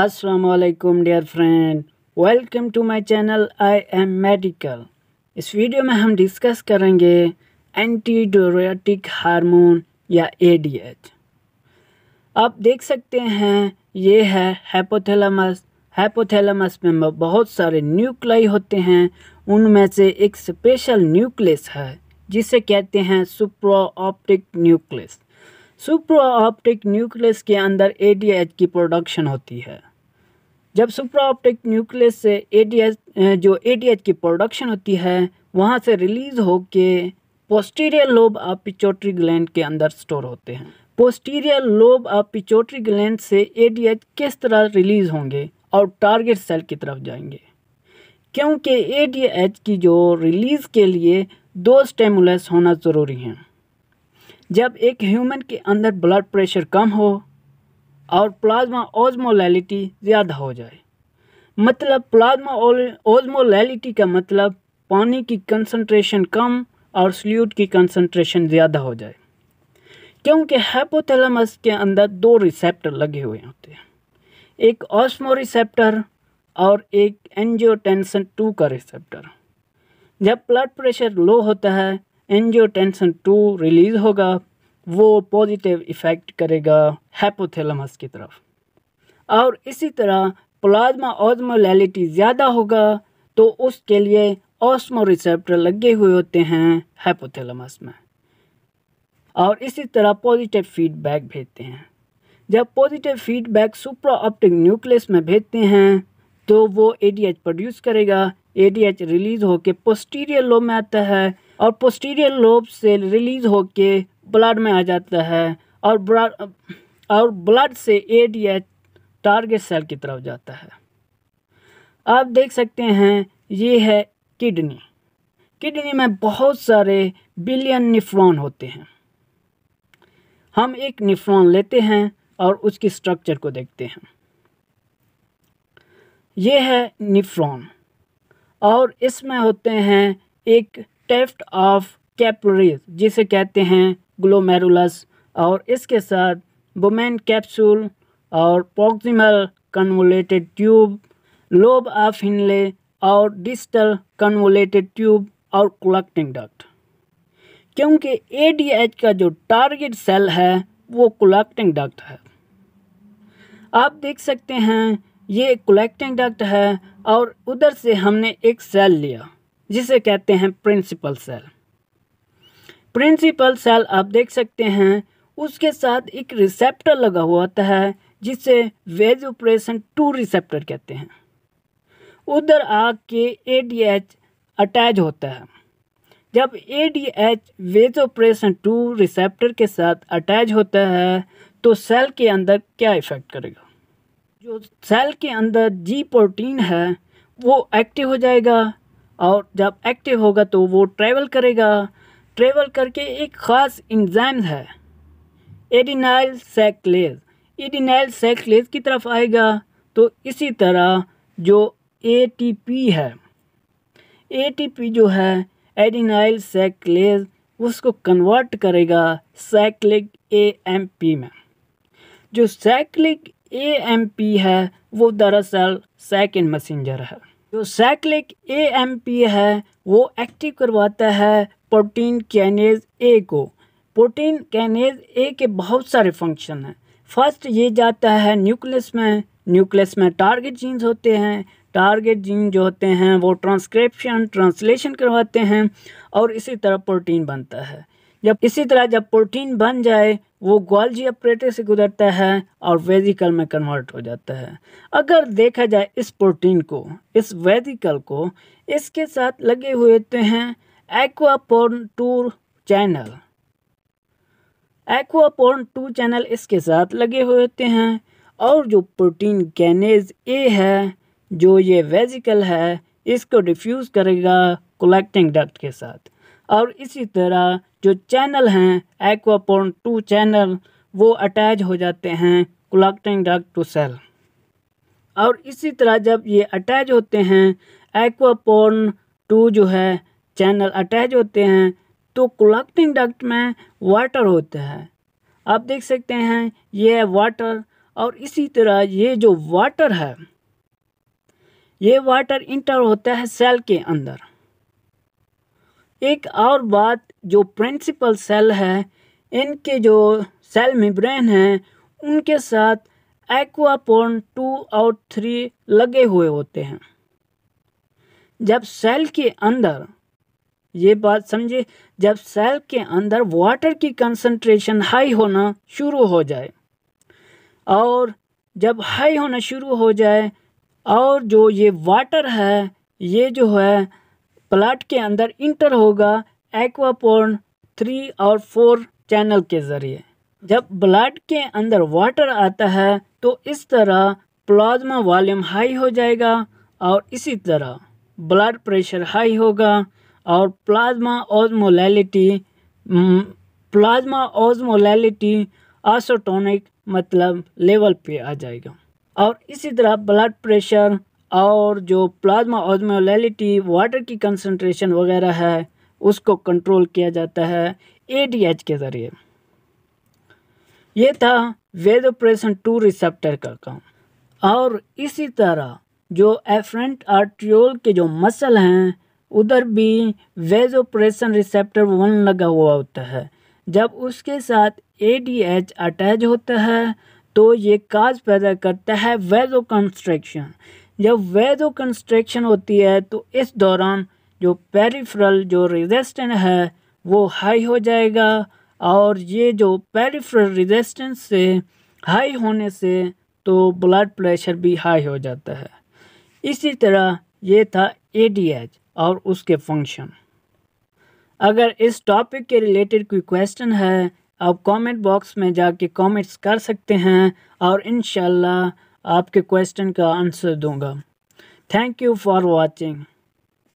असलकुम dear friend welcome to my channel I am medical इस वीडियो में हम डिस्कस करेंगे एंटी डोरेटिक हार्मोन या एडीएच आप देख सकते हैं ये है हैपोथेलमस हैपोथैलेमस में बहुत सारे न्यूक्लाई होते हैं उनमें से एक स्पेशल न्यूक्लियस है जिसे कहते हैं supra optic nucleus supraoptic nucleus के अंदर ए की प्रोडक्शन होती है जब सुप्राऑप्टिक न्यूक्लियस से ए जो ए की प्रोडक्शन होती है वहाँ से रिलीज के posterior lobe of pituitary gland के अंदर स्टोर होते हैं posterior lobe of pituitary gland से ए किस तरह रिलीज होंगे और टारगेट सेल की तरफ जाएंगे क्योंकि ए की जो रिलीज़ के लिए दो स्टेमुलस होना ज़रूरी हैं जब एक ह्यूमन के अंदर ब्लड प्रेशर कम हो और प्लाज्मा ओजमोलैलिटी ज़्यादा हो जाए मतलब प्लाज्मा ओजमोलैलिटी का मतलब पानी की कंसंट्रेशन कम और सल्यूट की कंसंट्रेशन ज़्यादा हो जाए क्योंकि हैपोथेलमस के अंदर दो रिसेप्टर लगे हुए होते हैं एक ऑस्मो रिसेप्टर और एक एनजियोटेंसन टू का रिसेप्टर जब ब्लड प्रेशर लो होता है एनजियोटेंसन टू रिलीज़ होगा वो पॉजिटिव इफ़ेक्ट करेगा हैपोथेलमस की तरफ और इसी तरह प्लाज्मा ऑजमोलैलिटी ज़्यादा होगा तो उसके लिए ऑस्मो रिसेप्टर लगे हुए होते हैं हैपोथेलमस में और इसी तरह पॉजिटिव फीडबैक भेजते हैं जब positive feedback supra optic nucleus में भेजते हैं तो वो एडीएच प्रोड्यूस करेगा एडीएच रिलीज़ होकर पोस्टीरियर लो में आता है और पोस्टीरियर लोब से रिलीज होके ब्लड में आ जाता है और ब्लड और ब्लड से एड या टारगेट सेल की तरफ जाता है आप देख सकते हैं ये है किडनी किडनी में बहुत सारे बिलियन निफ्रॉन होते हैं हम एक निफ्रॉन लेते हैं और उसकी स्ट्रक्चर को देखते हैं ये है निफ्रॉन और इसमें होते हैं एक टेफ्ट ऑफ कैपरीज जिसे कहते हैं ग्लोमेरुलस और इसके साथ बुमेन कैप्सूल और proximal convoluted tube loop of Henle और डिस्टल कन्वोलेटेड ट्यूब और क्लक्टिंग डक्ट क्योंकि एडीएच का जो टारगेट सेल है वो क्लक्टिंग डक्ट है आप देख सकते हैं ये कलेक्टिंग डक्ट है और उधर से हमने एक सेल लिया जिसे कहते हैं प्रिंसिपल सेल प्रिंसिपल सेल आप देख सकते हैं उसके साथ एक रिसेप्टर लगा हुआ होता है जिसे वेज ऑपरेशन टू रिसेप्टर कहते हैं उधर आके ए डी एच अटैच होता है जब A D H vasopressin two receptor के साथ अटैच होता है तो सेल के अंदर क्या इफेक्ट करेगा जो सेल के अंदर जी प्रोटीन है वो एक्टिव हो जाएगा और जब एक्टिव होगा तो वो ट्रैवल करेगा ट्रैवल करके एक ख़ास इंजाम है एडिनाइल सैकलेज एडिनाइल सैकलेज की तरफ आएगा तो इसी तरह जो एटीपी है एटीपी जो है एडिनाइल सैकलेज उसको कन्वर्ट करेगा साइक्लिक एएमपी में जो साइक्लिक एएमपी है वो दरअसल सेकेंड मैसेंजर है जो साइक्लिक ए है वो एक्टिव करवाता है प्रोटीन कैनेज ए को प्रोटीन कैनेज ए के बहुत सारे फंक्शन हैं फर्स्ट ये जाता है न्यूक्लियस में न्यूक्लियस में टारगेट जीन्स होते हैं टारगेट जीन जो होते हैं वो ट्रांसक्रिप्शन ट्रांसलेशन करवाते हैं और इसी तरह प्रोटीन बनता है जब इसी तरह जब प्रोटीन बन जाए वो ग्वालजी अपरेटर से गुजरता है और वेजिकल में कन्वर्ट हो जाता है अगर देखा जाए इस प्रोटीन को इस वेजिकल को इसके साथ लगे हुए होते तो हैं aquaporin two channel aquaporin two channel इसके साथ लगे हुए होते तो हैं और जो प्रोटीन कैनेज ए है जो ये वेजिकल है इसको डिफ्यूज़ करेगा कोलेक्टिंग डक्ट के साथ और इसी तरह जो चैनल हैं एक्वापोन टू चैनल वो अटैच हो जाते हैं क्लॉक्टिंग डग टू सेल और इसी तरह जब ये अटैच होते हैं एक्वापोर्न टू जो है चैनल अटैच होते हैं तो क्लॉक्टिंग डक्ट में वाटर होता है आप देख सकते हैं ये है वाटर और इसी तरह ये जो वाटर है ये वाटर इंटर होता है सेल के अंदर एक और बात जो प्रिंसिपल सेल है इनके जो सेल मेम्ब्रेन हैं उनके साथ एक्वापोन टू और थ्री लगे हुए होते हैं जब सेल के अंदर ये बात समझे जब सेल के अंदर वाटर की कंसंट्रेशन हाई होना शुरू हो जाए और जब हाई होना शुरू हो जाए और जो ये वाटर है ये जो है प्लाट के अंदर इंटर होगा एक्वापोर्न थ्री और फोर चैनल के ज़रिए जब ब्लड के अंदर वाटर आता है तो इस तरह प्लाज्मा वॉल्यूम हाई हो जाएगा और इसी तरह ब्लड प्रेशर हाई होगा और प्लाज्मा ऑजमोलैलिटी प्लाज्मा ऑजमोलैलिटी आसोटोनिक मतलब लेवल पे आ जाएगा और इसी तरह ब्लड प्रेशर और जो प्लाज्मा ऑजमोलैलिटी वाटर की कंसनट्रेशन वगैरह है उसको कंट्रोल किया जाता है ए के ज़रिए ये था वेद ऑपरेशन टू रिसेप्टर का काम और इसी तरह जो एफ्रेंट आर्ट्रियोल के जो मसल हैं उधर भी वेज ऑपरेशन रिसेप्टर वन लगा हुआ होता है जब उसके साथ ए डी एच अटैच होता है तो ये काज पैदा करता है वेजो कंस्ट्रक्शन जब वेदो कंस्ट्रक्शन होती है तो इस दौरान जो पेरिफ्रल जो रेजिस्टेंस है वो हाई हो जाएगा और ये जो पेरिफ्रल रेजिस्टेंस से हाई होने से तो ब्लड प्रेशर भी हाई हो जाता है इसी तरह ये था एडीएच और उसके फंक्शन अगर इस टॉपिक के रिलेटेड कोई क्वेश्चन है आप कमेंट बॉक्स में जाके कमेंट्स कर सकते हैं और इन आपके क्वेश्चन का आंसर दूंगा थैंक यू फॉर वॉचिंग